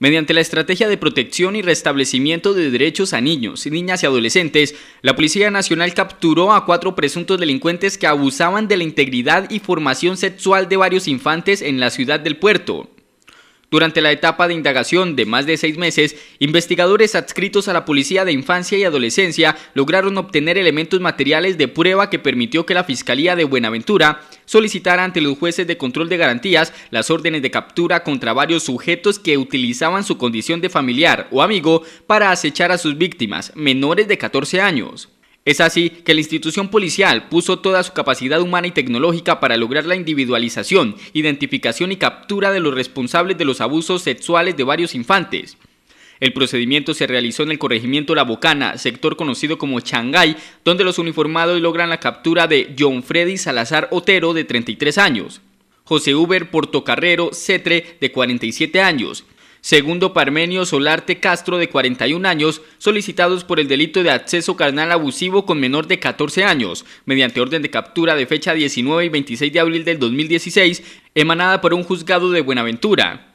Mediante la estrategia de protección y restablecimiento de derechos a niños, niñas y adolescentes, la Policía Nacional capturó a cuatro presuntos delincuentes que abusaban de la integridad y formación sexual de varios infantes en la ciudad del puerto. Durante la etapa de indagación de más de seis meses, investigadores adscritos a la Policía de Infancia y Adolescencia lograron obtener elementos materiales de prueba que permitió que la Fiscalía de Buenaventura solicitara ante los jueces de control de garantías las órdenes de captura contra varios sujetos que utilizaban su condición de familiar o amigo para acechar a sus víctimas, menores de 14 años. Es así que la institución policial puso toda su capacidad humana y tecnológica para lograr la individualización, identificación y captura de los responsables de los abusos sexuales de varios infantes. El procedimiento se realizó en el corregimiento La Bocana, sector conocido como Changay, donde los uniformados logran la captura de John Freddy Salazar Otero, de 33 años, José Uber Portocarrero Cetre, de 47 años, Segundo Parmenio Solarte Castro, de 41 años, solicitados por el delito de acceso carnal abusivo con menor de 14 años, mediante orden de captura de fecha 19 y 26 de abril del 2016, emanada por un juzgado de Buenaventura.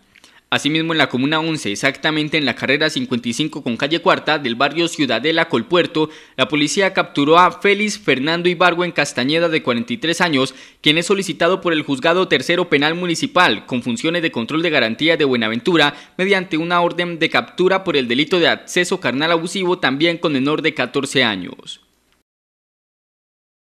Asimismo, en la Comuna 11, exactamente en la carrera 55 con calle Cuarta del barrio Ciudadela Colpuerto, la policía capturó a Félix Fernando Ibargo en Castañeda de 43 años, quien es solicitado por el Juzgado Tercero Penal Municipal con funciones de control de garantía de Buenaventura mediante una orden de captura por el delito de acceso carnal abusivo también con menor de 14 años.